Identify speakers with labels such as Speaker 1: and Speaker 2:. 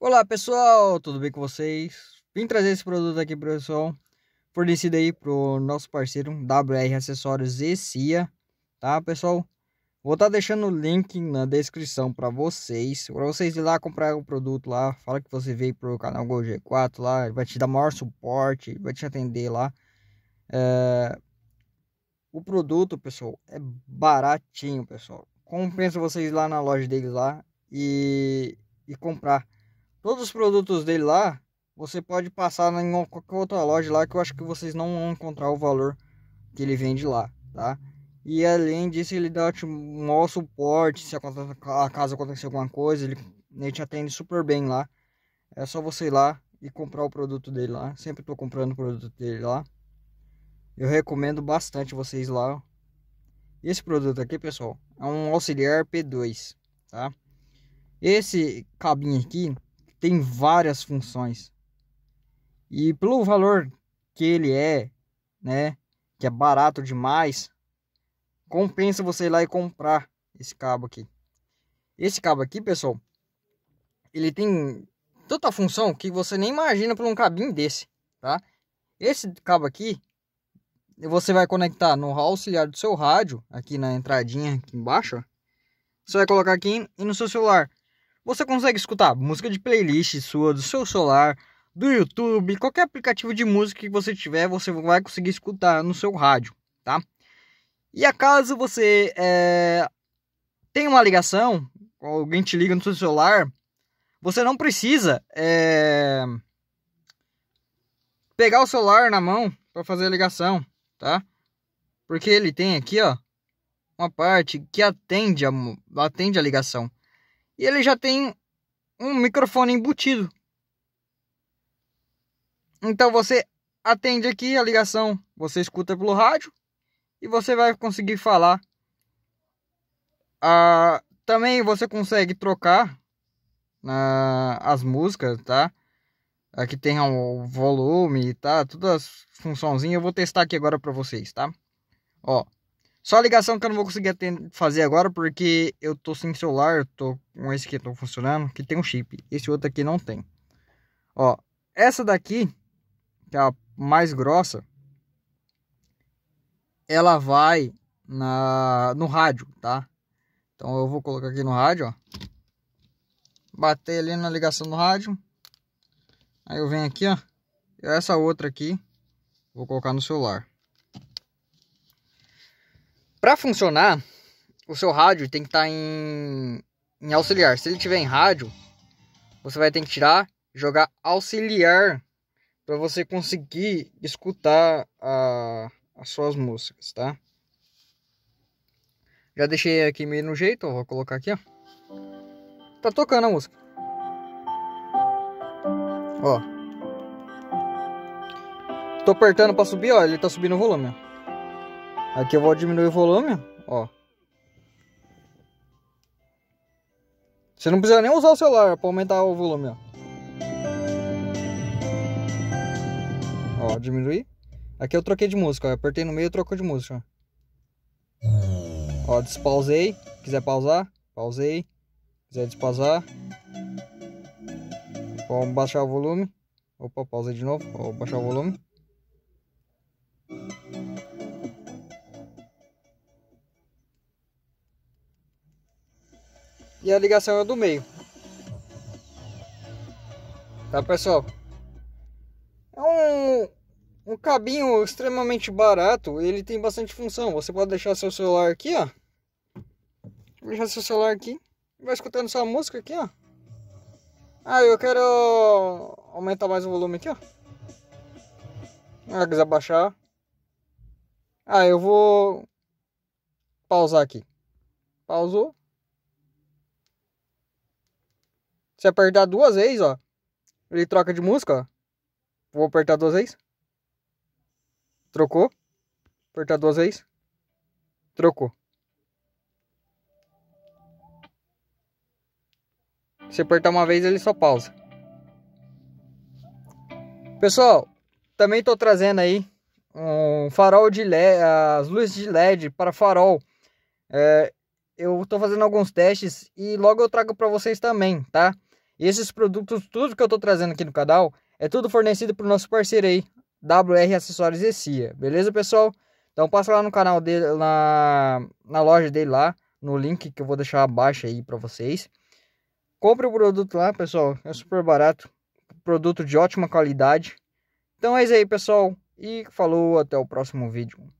Speaker 1: Olá pessoal, tudo bem com vocês? Vim trazer esse produto aqui para o pessoal, fornecido aí pro nosso parceiro WR Acessórios e CIA, tá pessoal? Vou estar tá deixando o link na descrição para vocês, para vocês ir lá comprar o produto lá, fala que você veio pro canal g 4 lá, vai te dar maior suporte, vai te atender lá. É... O produto, pessoal, é baratinho, pessoal. Compensa vocês ir lá na loja deles lá e, e comprar Todos os produtos dele lá, você pode passar em qualquer outra loja lá que eu acho que vocês não vão encontrar o valor que ele vende lá, tá? E além disso, ele dá te, tipo, um maior suporte, se a casa acontecer alguma coisa, ele, ele te atende super bem lá. É só você ir lá e comprar o produto dele lá. Sempre estou comprando o produto dele lá. Eu recomendo bastante vocês lá. Esse produto aqui, pessoal, é um auxiliar P2, tá? Esse cabinho aqui, tem várias funções. E pelo valor que ele é, né, que é barato demais, compensa você ir lá e comprar esse cabo aqui. Esse cabo aqui, pessoal, ele tem tanta função que você nem imagina por um cabinho desse, tá? Esse cabo aqui, você vai conectar no auxiliar do seu rádio, aqui na entradinha aqui embaixo, ó. Você vai colocar aqui e no seu celular. Você consegue escutar música de playlist sua, do seu celular, do YouTube, qualquer aplicativo de música que você tiver, você vai conseguir escutar no seu rádio, tá? E acaso você é, tem uma ligação, alguém te liga no seu celular, você não precisa é, pegar o celular na mão para fazer a ligação, tá? Porque ele tem aqui, ó, uma parte que atende a, atende a ligação e ele já tem um microfone embutido. Então você atende aqui a ligação, você escuta pelo rádio e você vai conseguir falar. Ah, também você consegue trocar ah, as músicas, tá? Aqui tem o volume, tá? Todas as funçãozinhas. Eu vou testar aqui agora para vocês, tá? Ó. Só a ligação que eu não vou conseguir fazer agora porque eu tô sem celular, eu tô com esse que não funcionando, que tem um chip. Esse outro aqui não tem. Ó, essa daqui, que é a mais grossa, ela vai na no rádio, tá? Então eu vou colocar aqui no rádio, ó. Bater ali na ligação do rádio. Aí eu venho aqui, ó. E essa outra aqui, vou colocar no celular. Para funcionar, o seu rádio tem que estar tá em, em auxiliar. Se ele tiver em rádio, você vai ter que tirar, jogar auxiliar para você conseguir escutar a, as suas músicas, tá? Já deixei aqui meio no jeito, vou colocar aqui, ó. Tá tocando a música. Ó. Tô apertando para subir, ó, ele tá subindo o volume, ó. Aqui eu vou diminuir o volume, ó. Você não precisa nem usar o celular para aumentar o volume, ó. Ó, diminuir. Aqui eu troquei de música, ó. Apertei no meio e trocou de música, ó. Ó, despausei. Quiser pausar, pausei. Quiser despausar. Vamos baixar o volume. Opa, pausei de novo. Vou baixar o volume. e a ligação é do meio. Tá, pessoal? É um, um cabinho extremamente barato, ele tem bastante função. Você pode deixar seu celular aqui, ó. Deixar seu celular aqui, vai escutando sua música aqui, ó. Ah, eu quero aumentar mais o volume aqui, ó. Ah, quiser baixar. Ah, eu vou pausar aqui. Pausou. Se apertar duas vezes, ó. Ele troca de música, ó. Vou apertar duas vezes. Trocou. Apertar duas vezes. Trocou. Se apertar uma vez, ele só pausa. Pessoal, também estou trazendo aí um farol de LED, as luzes de LED para farol. É, eu estou fazendo alguns testes e logo eu trago para vocês também, tá? E esses produtos, tudo que eu estou trazendo aqui no canal, é tudo fornecido pro nosso parceiro aí, WR Acessórios e Cia. Beleza, pessoal? Então passa lá no canal dele, na, na loja dele lá, no link que eu vou deixar abaixo aí para vocês. Compre o produto lá, pessoal, é super barato, produto de ótima qualidade. Então é isso aí, pessoal, e falou, até o próximo vídeo.